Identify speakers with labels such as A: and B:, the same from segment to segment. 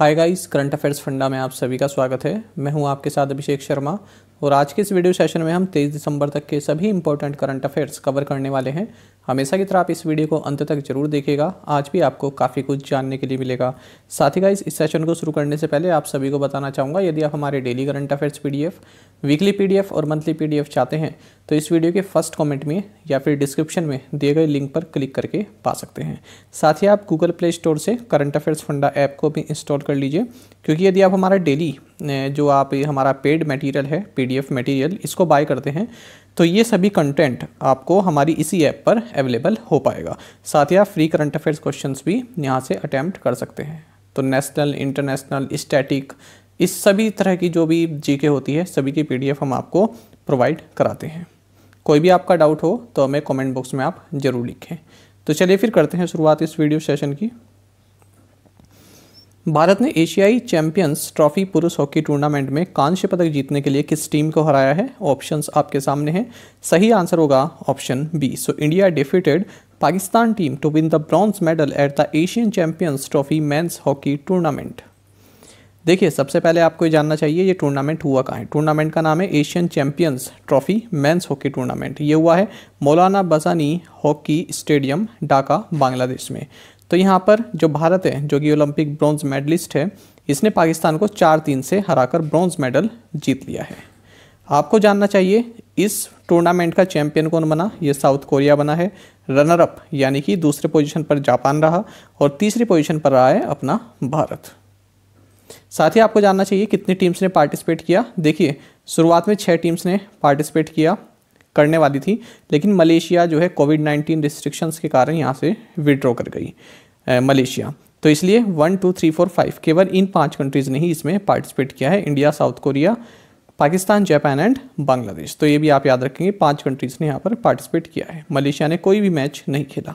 A: Hi guys current affairs फंडा में आप सभी का स्वागत है मैं हूं आपके साथ अभिषेक शर्मा और आज के इस वीडियो सेशन में हम 23 दिसंबर तक के सभी इंपॉर्टेंट करंट अफेयर्स कवर करने वाले हैं हमेशा की तरह आप इस वीडियो को अंत तक जरूर देखेगा आज भी आपको काफ़ी कुछ जानने के लिए मिलेगा साथ ही इस सेशन को शुरू करने से पहले आप सभी को बताना चाहूँगा यदि आप हमारे daily current affairs P weekly P और मंथली पी चाहते हैं तो इस वीडियो के फर्स्ट कॉमेंट में या फिर डिस्क्रिप्शन में दिए गए लिंक पर क्लिक करके पा सकते हैं साथ ही आप गूगल प्ले स्टोर से करंट अफेयर्स फंडा ऐप को भी इंस्टॉल कर लीजिए क्योंकि यदि आप हमारा डेली जो आप हमारा पेड मटेरियल है पीडीएफ मटेरियल इसको बाय करते हैं तो ये सभी कंटेंट आपको हमारी इसी ऐप पर अवेलेबल हो पाएगा साथ ही आप फ्री करंट अफेयर्स क्वेश्चन भी यहाँ से अटैम्प्ट कर सकते हैं तो नेशनल इंटरनेशनल स्टैटिक इस सभी तरह की जो भी जीके होती है सभी की पीडीएफ हम आपको प्रोवाइड कराते हैं कोई भी आपका डाउट हो तो हमें कमेंट बॉक्स में आप ज़रूर लिखें तो चलिए फिर करते हैं शुरुआत इस वीडियो सेशन की भारत ने एशियाई चैंपियंस ट्रॉफी पुरुष हॉकी टूर्नामेंट में कांस्य पदक जीतने के लिए किस टीम को हराया है ऑप्शंस आपके सामने हैं सही आंसर होगा option B so India defeated Pakistan team to win the bronze medal at the Asian champions trophy men's hockey tournament देखिए सबसे पहले आपको ये जानना चाहिए ये टूर्नामेंट हुआ कहाँ है टूर्नामेंट का नाम है Asian champions trophy men's hockey tournament ये हुआ है मौलाना बसानी हॉकी स्टेडियम ढाका बांग्लादेश में तो यहाँ पर जो भारत है जो कि ओलंपिक ब्रॉन्ज मेडलिस्ट है इसने पाकिस्तान को चार तीन से हराकर ब्रॉन्ज मेडल जीत लिया है आपको जानना चाहिए इस टूर्नामेंट का चैंपियन कौन बना ये साउथ कोरिया बना है रनर अप यानी कि दूसरे पोजीशन पर जापान रहा और तीसरी पोजीशन पर रहा है अपना भारत साथ ही आपको जानना चाहिए कितनी टीम्स ने पार्टिसिपेट किया देखिए शुरुआत में छः टीम्स ने पार्टिसिपेट किया करने वाली थी लेकिन मलेशिया जो है कोविड नाइन्टीन रिस्ट्रिक्शंस के कारण यहाँ से विड्रॉ कर गई मलेशिया तो इसलिए one two three four five केवल इन पांच कंट्रीज़ ने ही इसमें पार्टिसिपेट किया है India south Korea Pakistan Japan and Bangladesh तो ये भी आप याद रखेंगे पांच कंट्रीज़ ने यहाँ पर पार्टिसिपेट किया है मलेशिया ने कोई भी मैच नहीं खेला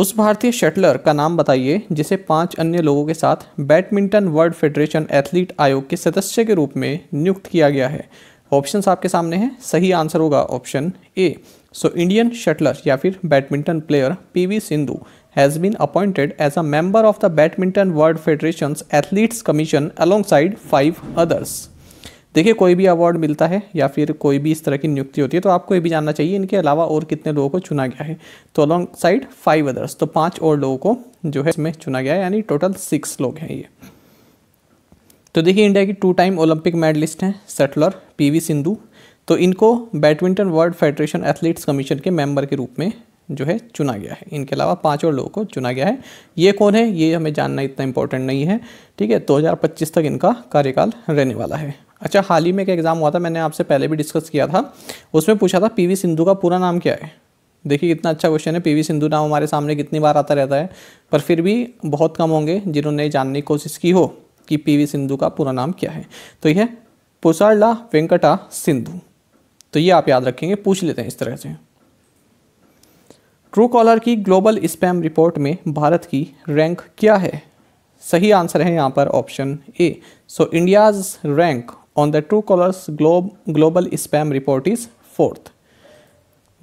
A: उस भारतीय शटलर का नाम बताइए जिसे पांच अन्य लोगों के साथ बैडमिंटन वर्ल्ड फेडरेशन एथलीट आयोग के सदस्य के रूप में नियुक्त किया गया है ऑप्शंस आपके सामने हैं सही आंसर होगा option A so Indian shuttler या फिर badminton player PV Sindhu has been appointed as a member of the badminton world federation athletes commission alongside five others देखिए कोई भी अवार्ड मिलता है या फिर कोई भी इस तरह की नियुक्ति होती है तो आपको ये भी जानना चाहिए इनके अलावा और कितने लोगों को चुना गया है तो अलॉन्ग साइड फाइव अदर्स तो पाँच और लोगों को जो है इसमें चुना गया है यानी टोटल सिक्स लोग हैं ये तो देखिए इंडिया की टू टाइम ओलंपिक मेडलिस्ट हैं सेटलर पीवी सिंधु तो इनको badminton world federation athletes commission के मेंबर के रूप में जो है चुना गया है इनके अलावा पाँच और लोगों को चुना गया है ये कौन है ये हमें जानना इतना इंपॉर्टेंट नहीं है ठीक है 2025 तक इनका कार्यकाल रहने वाला है अच्छा हाल ही में एक एग्ज़ाम हुआ था मैंने आपसे पहले भी डिस्कस किया था उसमें पूछा था पी सिंधु का पूरा नाम क्या है देखिए कितना अच्छा क्वेश्चन है पीवी सिंधु नाम हमारे सामने कितनी बार आता रहता है पर फिर भी बहुत कम होंगे जिन्होंने जानने की कोशिश की हो कि पीवी सिंधु का पूरा नाम क्या है तो यह पुसारला वेंकटा सिंधु तो ये आप याद रखेंगे पूछ लेते हैं इस तरह से ट्रू कॉलर की ग्लोबल स्पैम रिपोर्ट में भारत की रैंक क्या है सही आंसर है यहाँ पर option A so India's rank on the Truecaller's globe global spam report is fourth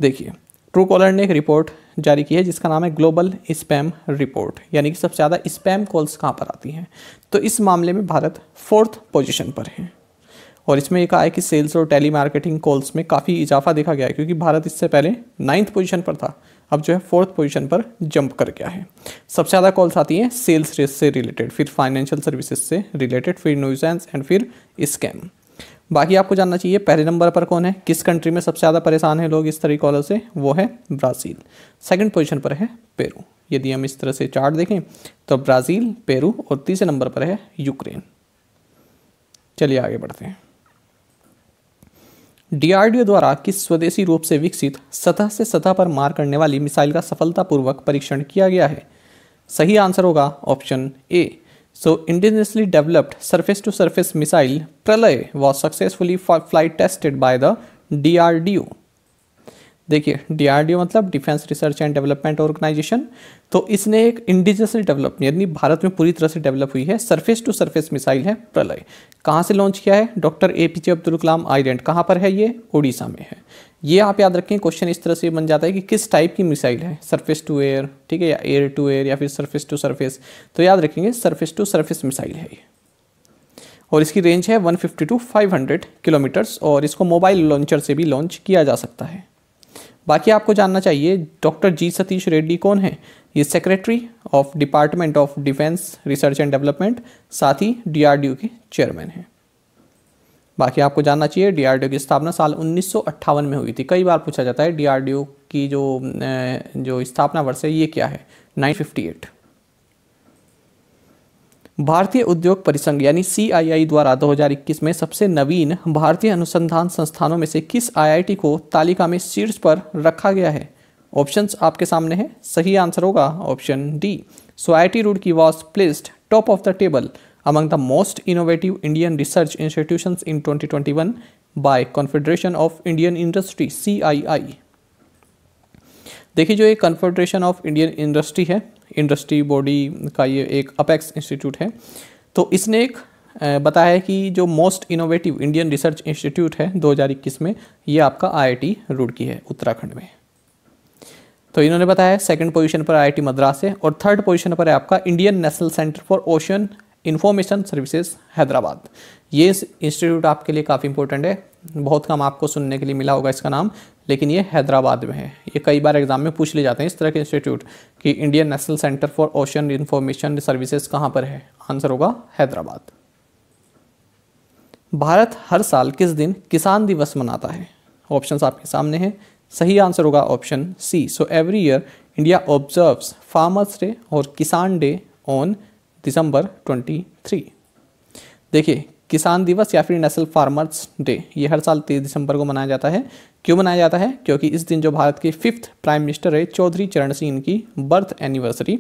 A: देखिए ट्रू कॉलर ने एक रिपोर्ट जारी की है जिसका नाम है ग्लोबल स्पैम रिपोर्ट यानी कि सबसे ज़्यादा स्पैम कॉल्स कहाँ पर आती हैं तो इस मामले में भारत फोर्थ पोजिशन पर है और इसमें एक कहा है कि सेल्स और टेली मार्केटिंग कॉल्स में काफ़ी इजाफा देखा गया है क्योंकि भारत इससे पहले नाइन्थ पोजीशन पर था अब जो है फोर्थ पोजीशन पर जंप कर गया है सबसे ज़्यादा कॉल्स आती हैं सेल्स रेस से रिलेटेड फिर फाइनेंशियल सर्विसेज से रिलेटेड फिर न्यूजेंस एंड फिर स्कैम बाकी आपको जानना चाहिए पहले नंबर पर कौन है किस कंट्री में सबसे ज़्यादा परेशान है लोग इस तरीके कॉलर से वो है ब्राज़ील सेकंड पोजीशन पर है पेरू यदि हम इस तरह से चार्ट देखें तो ब्राज़ील पेरू और तीसरे नंबर पर है यूक्रेन चलिए आगे बढ़ते हैं डीआरडीओ द्वारा किस स्वदेशी रूप से विकसित सतह से सतह पर मार करने वाली मिसाइल का सफलतापूर्वक परीक्षण किया गया है सही आंसर होगा option A So indigenously developed surface-to-surface -surface missile Pralay was successfully flight tested by the DRDO. देखिए ओ मतलब defence research and development organisation तो इसने एक इंडिजिनसली डेवलप यानी भारत में पूरी तरह से डेवलप हुई है सरफेस टू सरफेस मिसाइल है प्रलय कहाँ से लॉन्च किया है doctor A P J Abdul Kalam island कहाँ पर है ये उड़ीसा में है ये आप याद रखें क्वेश्चन इस तरह से बन जाता है कि किस टाइप की मिसाइल है सरफेस टू एयर ठीक है या एयर टू एयर या फिर सरफेस टू सरफेस तो याद रखेंगे सरफेस टू सरफेस मिसाइल है ये और इसकी रेंज है 150 टू 500 किलोमीटर्स और इसको मोबाइल लॉन्चर से भी लॉन्च किया जा सकता है बाकी आपको जानना चाहिए डॉक्टर जी सतीश रेड्डी कौन है ये secretary of department of defence research and development साथ ही डी के चेयरमैन हैं बाकी आपको जानना चाहिए डीआरडीओ की स्थापना साल उन्नीस में हुई थी कई बार पूछा जाता है डीआरडीओ की जो जो स्थापना वर्ष है ये क्या है 958 भारतीय उद्योग परिसंघ यानी सीआईआई द्वारा 2021 में सबसे नवीन भारतीय अनुसंधान संस्थानों में से किस आईआईटी को तालिका में शीर्ष पर रखा गया है ऑप्शंस आपके सामने हैं सही आंसर होगा option D so I T Roorkee was placed top of the table among the most innovative Indian research institutions in 2021 by Confederation of Indian Industry CII. देखिए जो ये कन्फेडरेशन ऑफ इंडियन इंडस्ट्री है industry body का ये एक apex institute है तो इसने एक बताया है कि जो most innovative Indian research institute है 2021 में ये आपका आईआईटी रुड़की है उत्तराखंड में तो इन्होंने बताया सेकंड पोजीशन पर आईआईटी मद्रास है और थर्ड पोजीशन पर है आपका Indian national centre for ocean information services Hyderabad ये इंस्टीट्यूट आपके लिए काफ़ी इंपॉर्टेंट है बहुत कम आपको सुनने के लिए मिला होगा इसका नाम लेकिन ये हैदराबाद में है ये कई बार एग्जाम में पूछ ले जाते हैं इस तरह के इंस्टीट्यूट कि Indian national centre for ocean information services कहाँ पर है आंसर होगा हैदराबाद भारत हर साल किस दिन किसान दिवस मनाता है ऑप्शंस आपके सामने हैं सही आंसर होगा option C so every year India observes farmers day और किसान डे ऑन दिसंबर 23 देखिए किसान दिवस या फिर नेशनल फार्मर्स डे ये हर साल तेईस दिसंबर को मनाया जाता है क्यों मनाया जाता है क्योंकि इस दिन जो भारत के फिफ्थ प्राइम मिनिस्टर है चौधरी चरण सिंह इनकी बर्थ एनिवर्सरी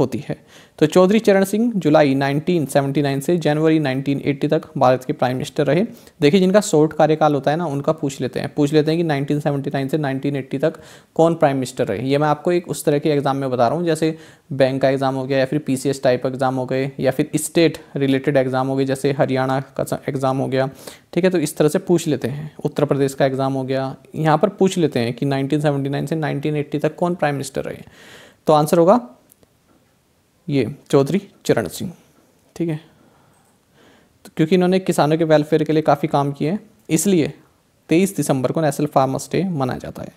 A: होती है तो चौधरी चरण सिंह जुलाई 1979 से जनवरी 1980 तक भारत के प्राइम मिनिस्टर रहे देखिए जिनका शॉर्ट कार्यकाल होता है ना उनका पूछ लेते हैं पूछ लेते हैं कि 1979 से 1980 तक कौन प्राइम मिनिस्टर रहे ये मैं आपको एक उस तरह के एग्ज़ाम में बता रहा हूँ जैसे बैंक का एग्ज़ाम हो गया या फिर पी टाइप एग्ज़ाम हो गए या फिर स्टेट रिलेटेड एग्ज़ाम हो गए जैसे हरियाणा का एग्ज़ाम हो गया ठीक है तो इस तरह से पूछ लेते हैं उत्तर प्रदेश का एग्ज़ाम हो गया यहाँ पर पूछ लेते हैं कि नाइनटीन से नाइनटीन तक कौन प्राइम मिनिस्टर रहे तो आंसर होगा ये चौधरी चरण सिंह ठीक है तो क्योंकि इन्होंने किसानों के वेलफेयर के लिए काफ़ी काम किए इसलिए 23 दिसंबर को नेशनल फार्मर्स डे मनाया जाता है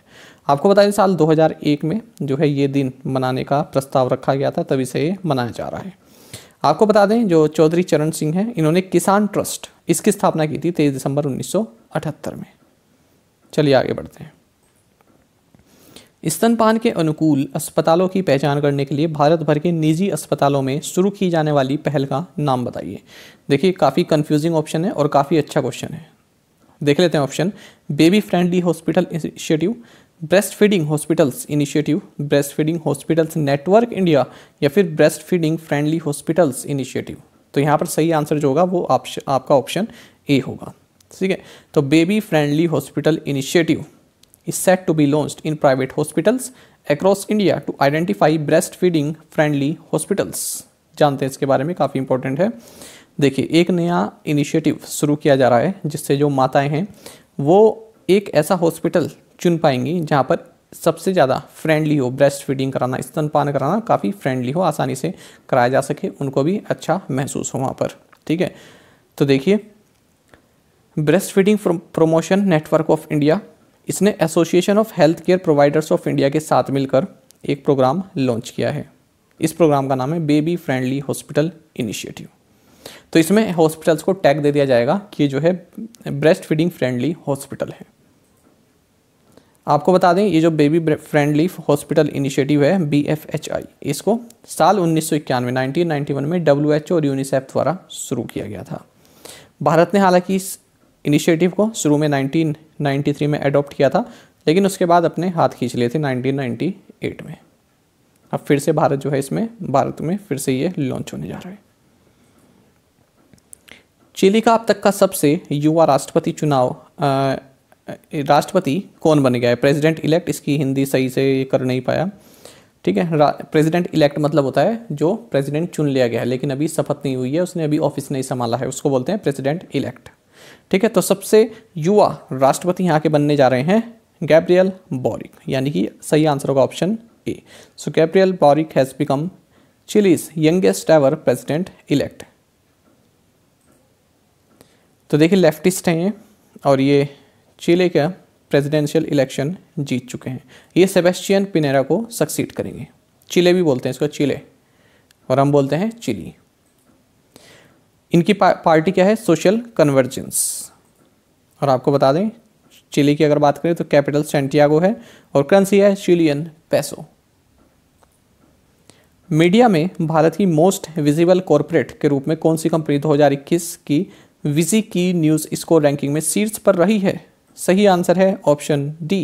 A: आपको बता दें साल 2001 में जो है ये दिन मनाने का प्रस्ताव रखा गया था तभी से ये मनाया जा रहा है आपको बता दें जो चौधरी चरण सिंह हैं इन्होंने किसान ट्रस्ट इसकी स्थापना की थी तेईस दिसंबर उन्नीस में चलिए आगे बढ़ते हैं स्तनपान के अनुकूल अस्पतालों की पहचान करने के लिए भारत भर के निजी अस्पतालों में शुरू की जाने वाली पहल का नाम बताइए देखिए काफ़ी कंफ्यूजिंग ऑप्शन है और काफ़ी अच्छा क्वेश्चन है देख लेते हैं option baby friendly hospital initiative breastfeeding hospitals initiative breastfeeding hospitals network India या फिर breastfeeding friendly hospitals initiative तो यहाँ पर सही आंसर जो होगा वो आप, आपका ऑप्शन ए होगा ठीक है तो baby friendly hospital initiative is set to be launched in private hospitals across India to identify breastfeeding friendly hospitals जानते हैं इसके बारे में काफ़ी इंपॉर्टेंट है देखिए एक नया इनिशिएटिव शुरू किया जा रहा है जिससे जो माताएं हैं वो एक ऐसा हॉस्पिटल चुन पाएंगी जहाँ पर सबसे ज़्यादा फ्रेंडली हो ब्रेस्ट फीडिंग कराना स्तनपान कराना काफ़ी फ्रेंडली हो आसानी से कराया जा सके उनको भी अच्छा महसूस हो वहाँ पर ठीक है तो देखिए breastfeeding promotion network of India इसने association of health care providers of India के साथ मिलकर एक प्रोग्राम लॉन्च किया है इस प्रोग्राम का नाम है बेबी फ्रेंडली हॉस्पिटल इनिशिएटिव तो इसमें हॉस्पिटल्स को टैग दे दिया जाएगा कि जो है ब्रेस्ट फीडिंग फ्रेंडली हॉस्पिटल है आपको बता दें ये जो बेबी फ्रेंडली हॉस्पिटल इनिशिएटिव है बी एफ एच आई इसको साल उन्नीस सौ इक्यानवे नाइनटीन नाइन्टी वन में डब्ल्यू एच ओ और यूनिसेफ द्वारा शुरू किया गया था भारत ने हालांकि इस इनिशिएटिव को शुरू में 1993 में अडॉप्ट किया था लेकिन उसके बाद अपने हाथ खींच लिए थे 1998 में अब फिर से भारत जो है इसमें भारत में फिर से ये लॉन्च होने जा रहा है चिली का अब तक का सबसे युवा राष्ट्रपति चुनाव राष्ट्रपति कौन बन गया है प्रेसिडेंट इलेक्ट इसकी हिंदी सही से कर नहीं पाया ठीक है प्रेसिडेंट इलेक्ट मतलब होता है जो प्रेसिडेंट चुन लिया गया है लेकिन अभी शपथ नहीं हुई है उसने अभी ऑफिस नहीं संभाला है उसको बोलते हैं प्रेसिडेंट इलेक्ट ठीक है तो सबसे युवा राष्ट्रपति यहाँ के बनने जा रहे हैं गैब्रियल बॉरिक यानी कि सही आंसर होगा option A so Gabriel Boric has become Chile's youngest ever president elect तो देखिए लेफ्टिस्ट हैं और ये चिले का प्रेसिडेंशियल इलेक्शन जीत चुके हैं ये सेबेस्टियन पिनेरा को सक्सीड करेंगे चिले भी बोलते हैं इसको चिले और हम बोलते हैं चिली इनकी पा, पार्टी क्या है सोशल कन्वर्जेंस और आपको बता दें चिली की अगर बात करें तो कैपिटल सेंटियागो है और करेंसी है चिलियन पैसो मीडिया में भारत की मोस्ट विजिबल कॉरपोरेट के रूप में कौन सी कंपनी 2021 की विजी की न्यूज़ स्कोर रैंकिंग में शीर्ष पर रही है सही आंसर है option D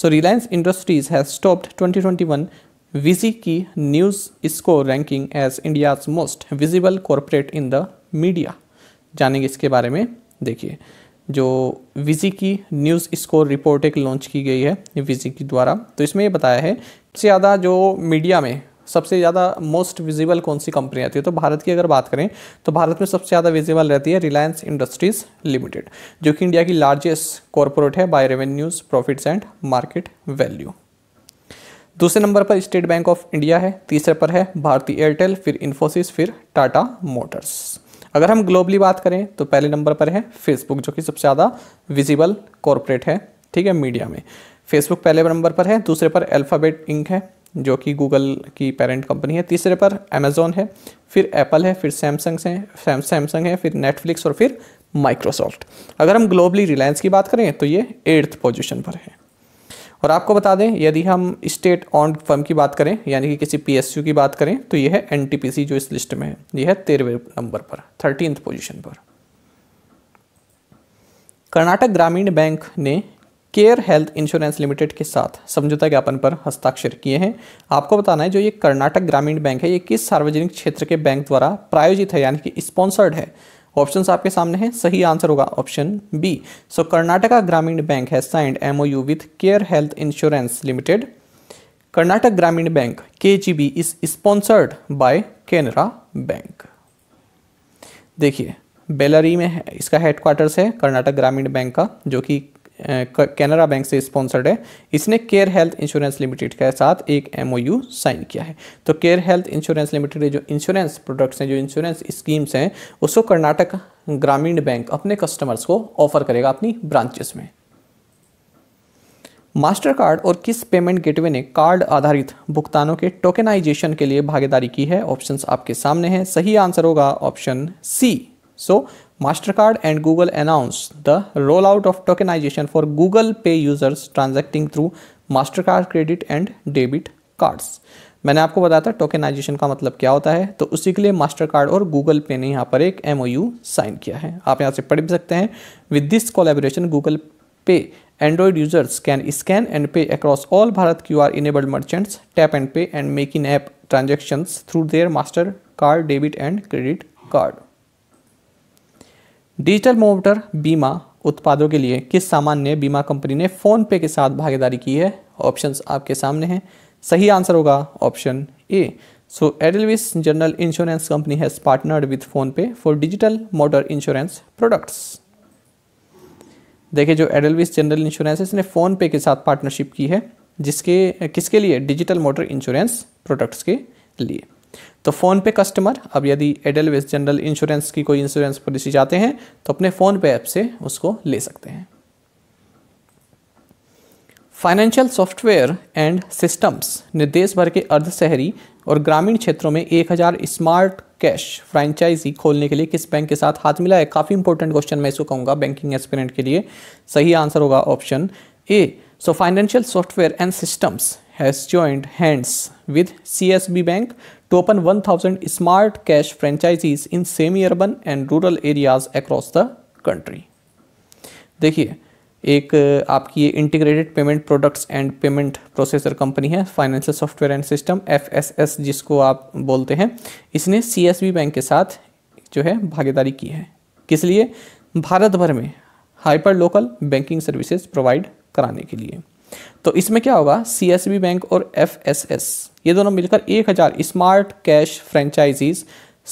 A: so Reliance industries has topped 2021 Wizikey news score ranking as India most visible corporate in the media जानेंगे इसके बारे में देखिए जो Wizikey news score report एक लॉन्च की गई है विजी के द्वारा तो इसमें ये बताया है सबसे ज़्यादा जो मीडिया में सबसे ज़्यादा मोस्ट विजिबल कौन सी कंपनी आती है तो भारत की अगर बात करें तो भारत में सबसे ज़्यादा विजिबल रहती है रिलायंस इंडस्ट्रीज़ लिमिटेड जो कि इंडिया की लार्जेस्ट कॉरपोरेट है by revenues profits and market value दूसरे नंबर पर स्टेट बैंक ऑफ इंडिया है तीसरे पर है भारतीय एयरटेल फिर इन्फोसिस फिर टाटा मोटर्स अगर हम ग्लोबली बात करें तो पहले नंबर पर है फेसबुक जो कि सबसे ज़्यादा विजिबल कॉरपोरेट है ठीक है मीडिया में फेसबुक पहले नंबर पर है दूसरे पर अल्फ़ाबेट इंक है जो कि गूगल की पेरेंट कंपनी है तीसरे पर अमेज़ोन है फिर एप्पल है फिर सैमसंग है सैमसंग है फिर नेटफ्लिक्स और फिर माइक्रोसॉफ्ट अगर हम ग्लोबली रिलायंस की बात करें तो ये एट्थ पोजिशन पर है और आपको बता दें यदि हम स्टेट ऑन फर्म की बात करें यानी कि किसी पीएसयू की बात करें तो यह है एनटीपीसी जो इस लिस्ट में है यह है तेरहवें नंबर पर थर्टीनथ पोजिशन पर कर्नाटक ग्रामीण बैंक ने केयर हेल्थ इंश्योरेंस लिमिटेड के साथ समझौता ज्ञापन पर हस्ताक्षर किए हैं आपको बताना है जो ये कर्नाटक ग्रामीण बैंक है ये किस सार्वजनिक क्षेत्र के बैंक द्वारा प्रायोजित है यानी कि स्पॉन्सर्ड है ऑप्शंस आपके सामने हैं सही आंसर होगा ऑप्शन बी सो कर्नाटका ग्रामीण बैंक है signed MoU with care health insurance limited Karnataka Grameen bank K G B is sponsored by Canara bank देखिए बेलरी में है इसका हेडक्वार्टर्स है कर्नाटक ग्रामीण बैंक का जो कि कैनरा बैंक से स्पॉन्सर्ड है इसने केयर हेल्थ इंश्योरेंस लिमिटेड के साथ एक एमओयू साइन किया है तो केयर हेल्थ इंश्योरेंस लिमिटेड जो इंश्योरेंस प्रोडक्ट्स हैं जो इंश्योरेंस स्कीम्स हैं उसको कर्नाटक ग्रामीण बैंक अपने कस्टमर्स को ऑफर करेगा अपनी ब्रांचेस में मास्टर कार्ड और किस पेमेंट गेटवे ने कार्ड आधारित भुगतानों के टोकनाइजेशन के लिए भागीदारी की है ऑप्शंस आपके सामने हैं सही आंसर होगा option C So MasterCard and Google announced the rollout of tokenization for Google Pay users transacting through MasterCard credit and debit cards. मैंने आपको बताया था टोकनाइजेशन का मतलब क्या होता है तो उसी के लिए मास्टर कार्ड और गूगल पे ने यहाँ पर एक एम साइन किया है आप यहाँ से पढ़ भी सकते हैं with this collaboration Google pay android users can scan and pay across all Bharat Q R enabled merchants tap and pay and make in app transaction through their Mastercard debit and credit card digital motor बीमा उत्पादों के लिए किस सामान्य बीमा company ने phone पे के साथ भागीदारी की है ऑप्शंस आपके सामने हैं सही आंसर होगा option A so Edelweiss general insurance company has partnered with PhonePe for digital motor insurance products देखिए जो एडलविस जनरल इंश्योरेंस है इसने फ़ोन पे के साथ पार्टनरशिप की है जिसके किसके लिए डिजिटल मोटर इंश्योरेंस प्रोडक्ट्स के लिए तो फ़ोन पे कस्टमर अब यदि एडल वेस्ट जनरल इंश्योरेंस की कोई इंश्योरेंस पॉलिसी चाहते हैं तो अपने फ़ोन पे ऐप से उसको ले सकते हैं फाइनेंशियल सॉफ्टवेयर एंड सिस्टम्स ने देश भर के अर्ध शहरी और ग्रामीण क्षेत्रों में 1000 स्मार्ट कैश फ्रेंचाइजी खोलने के लिए किस बैंक के साथ हाथ मिला है काफ़ी इंपॉर्टेंट क्वेश्चन मैं इसको कहूंगा बैंकिंग एक्सपेरेंट के लिए सही आंसर होगा option A so financial software and systems has joined hands with C S B bank to open 1000 smart cash franchisees in semi-urban and rural areas across the country. देखिए एक आपकी ये integrated payment products and payment processor company है financial software and system F जिसको आप बोलते हैं इसने सी बैंक के साथ जो है भागीदारी की है किस लिए भारत भर में hyperlocal banking services provide कराने के लिए तो इसमें क्या होगा सी बैंक और एफ ये दोनों मिलकर एक हज़ार smart cash franchisees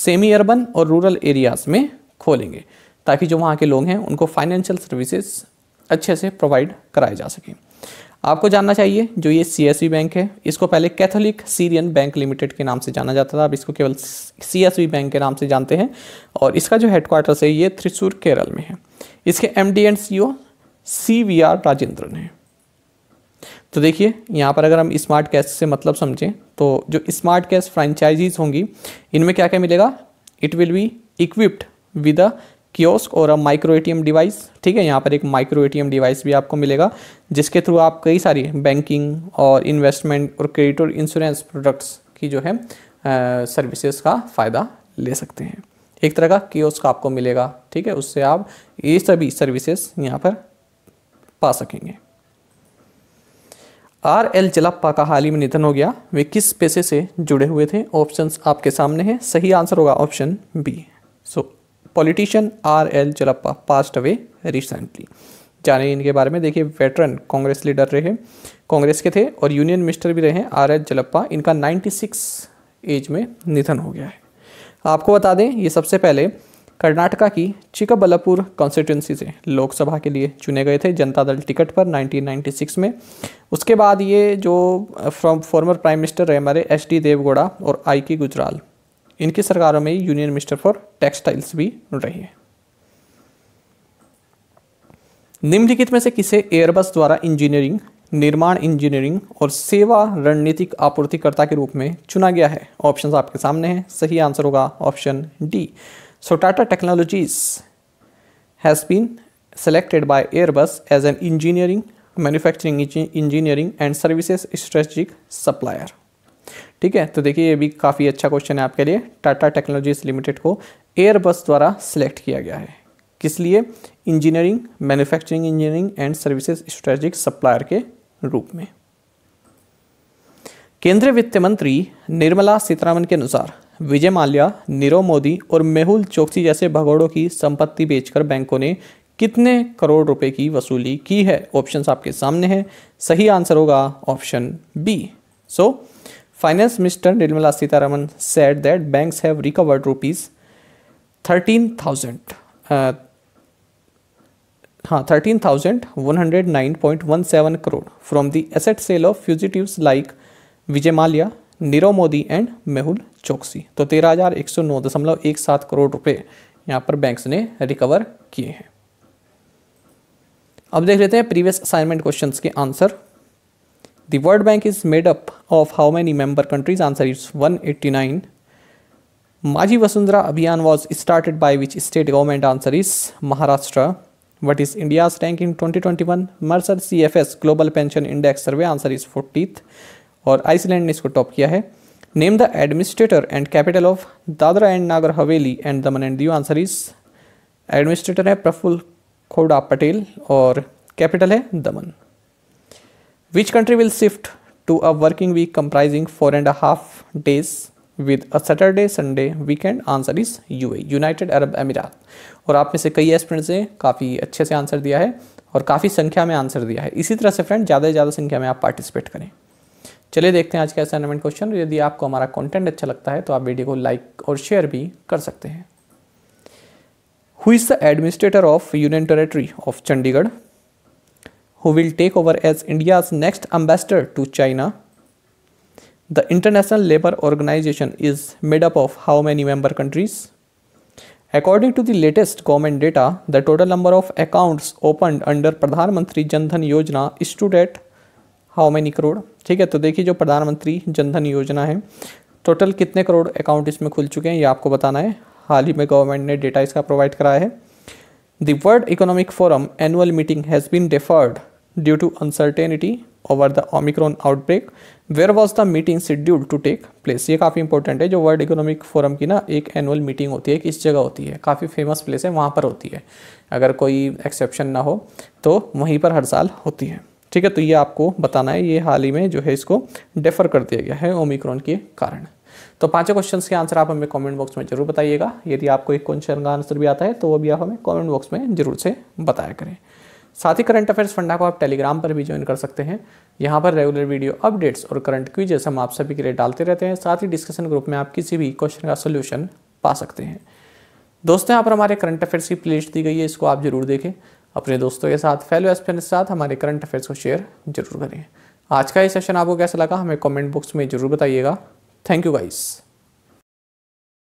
A: semi urban और रूरल एरियाज़ में खोलेंगे ताकि जो वहाँ के लोग हैं उनको फाइनेंशियल सर्विसेज अच्छे से प्रोवाइड कराए जा सकें आपको जानना चाहिए जो ये सी बैंक है इसको पहले कैथोलिक सीरियन बैंक लिमिटेड के नाम से जाना जाता था अब इसको केवल सी बैंक के नाम से जानते हैं और इसका जो हेडक्वार्टर्स है ये त्रिशूर केरल में है इसके M D and CEO C V R Rajendran है तो देखिए यहाँ पर अगर हम स्मार्ट कैश से मतलब समझें तो जो स्मार्ट कैश फ्रेंचाइजीज होंगी इनमें क्या क्या मिलेगा it will be equipped with a kiosk और अ माइक्रो एटीएम डिवाइस ठीक है यहाँ पर एक माइक्रो एटीएम डिवाइस भी आपको मिलेगा जिसके थ्रू आप कई सारी बैंकिंग और इन्वेस्टमेंट और क्रेडिट और इंश्योरेंस प्रोडक्ट्स की जो है सर्विसेज का फ़ायदा ले सकते हैं एक तरह का कियोस्क आपको मिलेगा ठीक है उससे आप ये सभी सर्विसेज यहाँ पर पा सकेंगे आर एल जलप्पा का हाल ही में निधन हो गया वे किस पेशे से जुड़े हुए थे ऑप्शंस आपके सामने हैं सही आंसर होगा option B so politician R L Jalappa passed away recently जाने इनके बारे में देखिए वेटरन कांग्रेस लीडर रहे कांग्रेस के थे और यूनियन मिनिस्टर भी रहे आर एल जलप्पा इनका 96 एज में निधन हो गया है आपको बता दें ये सबसे पहले कर्नाटका की चिकबलपुर कॉन्स्टिट्यूंसी से लोकसभा के लिए चुने गए थे जनता दल टिकट पर 1996 में उसके बाद ये जो फ्रॉम फॉर्मर प्राइम मिनिस्टर रहे हमारे एच डी देवगौड़ा और आई के गुजराल इनकी सरकारों में यूनियन मिनिस्टर फॉर टेक्सटाइल्स भी रहे निम्नलिखित में से किसे एयरबस द्वारा इंजीनियरिंग निर्माण इंजीनियरिंग और सेवा रणनीतिक आपूर्तिकर्ता के रूप में चुना गया है ऑप्शंस आपके सामने हैं सही आंसर होगा option D So Tata Technologies has been selected by Airbus as an engineering, manufacturing engineering and services strategic supplier. ठीक है तो देखिए ये भी काफ़ी अच्छा क्वेश्चन है आपके लिए टाटा टेक्नोलॉजीज लिमिटेड को एयरबस द्वारा सिलेक्ट किया गया है किस लिए engineering manufacturing engineering and services strategic supplier के रूप में केंद्रीय वित्त मंत्री निर्मला सीतारामन के अनुसार विजय माल्या नीरव मोदी और मेहुल चौकसी जैसे भगोड़ों की संपत्ति बेचकर बैंकों ने कितने करोड़ रुपए की वसूली की है ऑप्शन आपके सामने हैं सही आंसर होगा option B so finance minister Nirmala Sitharaman said that banks have recovered rupees thirteen thousand हाँ thirteen thousand one hundred nine point one seven crore from the asset sale of fugitive like Vijay Mallya Nirav Modi and Mehul Choksi तो तेरह हज़ार एक सौ नौ दशमलव एक सात करोड़ रुपए यहाँ पर बैंक्स ने रिकवर किए हैं अब देख लेते हैं प्रीवियस असाइनमेंट क्वेश्चंस के answer the world bank is made up of how many member countries answer is 189 Majhi Vasundhara Abhiyan was started by which state government answer is Maharashtra what is India's rank in one Mercer C F S global pension index survey answer is fortieth और Iceland ने इसको top किया है name the administrator and capital of Dadra and Nagar Haveli and दमन and Diu answer is administrator है प्रफुल खोडा पटेल और capital है Daman which country will shift to a working week comprising four and half days with a Saturday Sunday weekend answer is U United Arab Emirates और आप में से कई aspirants ने काफ़ी अच्छे से आंसर दिया है और काफ़ी संख्या में आंसर दिया है इसी तरह से फ्रेंड ज़्यादा से ज़्यादा संख्या में आप पार्टिसिपेट करें चलिए देखते हैं आज का असाइनमेंट क्वेश्चन यदि आपको हमारा कंटेंट अच्छा लगता है तो आप वीडियो को लाइक और शेयर भी कर सकते हैं who is the administrator of union territory of Chandigarh who will take over as India next ambassador to China the international labour organisation is made up of how many member countries according to the latest government data the total number of accounts open under Pradhan Mantri Jan Dhan योजना student how many crore ठीक है तो देखिए जो प्रधानमंत्री जनधन योजना है total कितने करोड़ अकाउंट इसमें खुल चुके हैं ये आपको बताना है हाल ही में गवर्नमेंट ने डेटा इसका प्रोवाइड कराया है the world economic forum annual meeting has been deferred due to uncertainty over the Omicron outbreak where was the meeting schedule to take place ये काफ़ी इंपॉर्टेंट है जो वर्ल्ड इकोनॉमिक फोरम की ना एक एनुअल मीटिंग होती है किस जगह होती है काफ़ी फेमस प्लेस है वहाँ पर होती है अगर कोई एक्सेप्शन ना हो तो वहीं पर हर साल होती है ठीक है तो ये आपको बताना है ये हाल ही में जो है इसको डेफर कर दिया गया है ओमिक्रॉन के कारण तो पांचों क्वेश्चंस के आंसर आप हमें कमेंट बॉक्स में जरूर बताइएगा यदि आपको एक क्वेश्चन का आंसर भी आता है तो वो भी आप हमें कमेंट बॉक्स में जरूर से बताया करें साथ ही करंट अफेयर्स फंडा को आप टेलीग्राम पर भी ज्वाइन कर सकते हैं यहाँ पर रेगुलर वीडियो अपडेट्स और करंट क्विजेस हम आप सभी के लिए डालते रहते हैं साथ ही डिस्कशन ग्रुप में आप किसी भी क्वेश्चन का सोल्यूशन पा सकते हैं दोस्तों यहाँ पर हमारे करंट अफेयर्स की प्ले दी गई है इसको आप जरूर देखें अपने दोस्तों के साथ फेलो एस्पिरेंट के साथ हमारे करंट अफेयर्स को शेयर जरूर करें आज का ये सेशन आपको कैसा लगा हमें कमेंट बॉक्स में ज़रूर बताइएगा थैंक यू गाइस